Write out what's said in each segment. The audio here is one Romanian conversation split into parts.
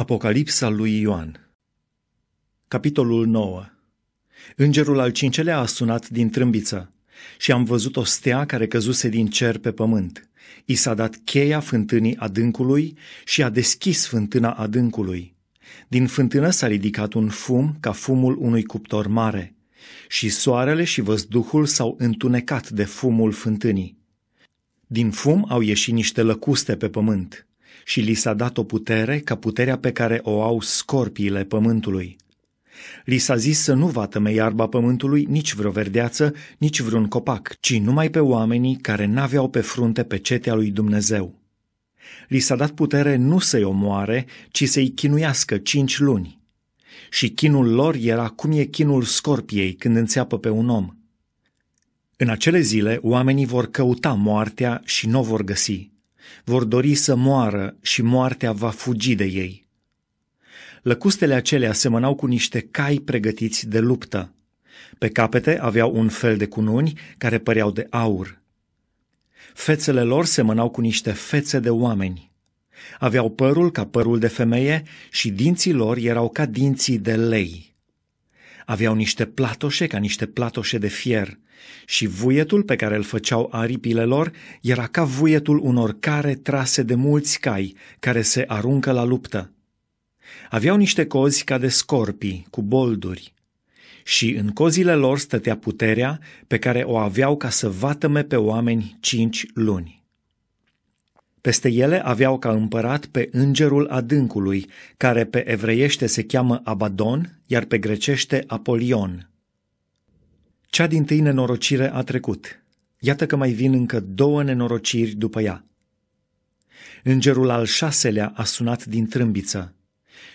Apocalipsa lui Ioan Capitolul 9 Îngerul al cincelea a sunat din trâmbiță și am văzut o stea care căzuse din cer pe pământ. I s-a dat cheia fântânii adâncului și a deschis fântâna adâncului. Din fântână s-a ridicat un fum ca fumul unui cuptor mare și soarele și văzduhul s-au întunecat de fumul fântânii. Din fum au ieșit niște lăcuste pe pământ – și li s-a dat o putere ca puterea pe care o au scorpiile pământului. Li s-a zis să nu vatăme iarba pământului, nici vreo verdeață, nici vreun copac, ci numai pe oamenii care n-aveau pe frunte pe cetea lui Dumnezeu. Li s-a dat putere nu să-i omoare, ci să-i chinuiască cinci luni. Și chinul lor era cum e chinul scorpiei când înțeapă pe un om. În acele zile, oamenii vor căuta moartea și nu vor găsi, vor dori să moară și moartea va fugi de ei. Lăcustele acelea semănau cu niște cai pregătiți de luptă. Pe capete aveau un fel de cununi care păreau de aur. Fețele lor semănau cu niște fețe de oameni. Aveau părul ca părul de femeie și dinții lor erau ca dinții de lei. Aveau niște platoșe ca niște platoșe de fier și vuietul pe care îl făceau aripile lor era ca vuietul unor care trase de mulți cai care se aruncă la luptă. Aveau niște cozi ca de scorpii, cu bolduri, și în cozile lor stătea puterea pe care o aveau ca să vatăme pe oameni cinci luni. Peste ele aveau ca împărat pe îngerul adâncului, care pe evreiește se cheamă Abadon, iar pe grecește Apolion. Cea din tâi nenorocire a trecut. Iată că mai vin încă două nenorociri după ea. Îngerul al șaselea a sunat din trâmbiță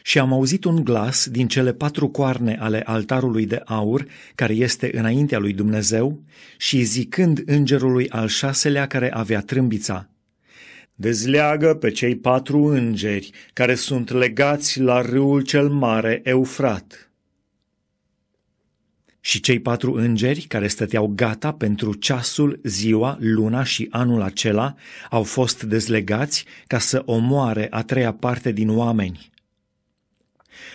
și am auzit un glas din cele patru coarne ale altarului de aur, care este înaintea lui Dumnezeu, și zicând îngerului al șaselea care avea trâmbița – Dezleagă pe cei patru îngeri care sunt legați la râul cel mare Eufrat. Și cei patru îngeri care stăteau gata pentru ceasul, ziua, luna și anul acela au fost dezlegați ca să omoare a treia parte din oameni.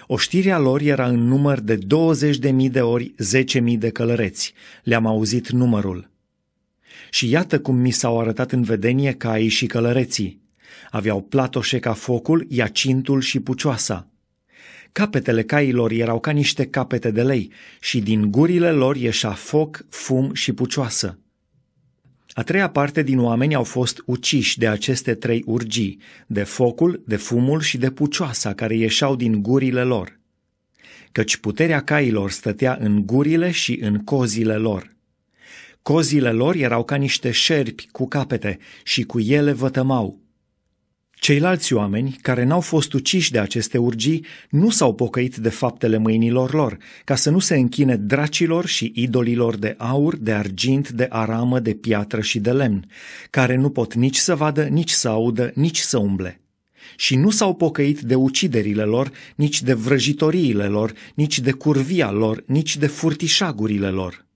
Oștirea lor era în număr de 20.000 de ori 10.000 de călăreți. Le-am auzit numărul. Și iată cum mi s-au arătat în vedenie caii și călăreții. Aveau platoșe ca focul, iacintul și pucioasa. Capetele cailor erau ca niște capete de lei și din gurile lor ieșea foc, fum și pucioasă. A treia parte din oameni au fost uciși de aceste trei urgii, de focul, de fumul și de pucioasa care ieșeau din gurile lor. Căci puterea cailor stătea în gurile și în cozile lor. Cozile lor erau ca niște șerpi cu capete și cu ele vătămau. Ceilalți oameni care n-au fost uciși de aceste urgii nu s-au pocăit de faptele mâinilor lor, ca să nu se închine dracilor și idolilor de aur, de argint, de aramă, de piatră și de lemn, care nu pot nici să vadă, nici să audă, nici să umble. Și nu s-au pocăit de uciderile lor, nici de vrăjitoriile lor, nici de curvia lor, nici de furtișagurile lor.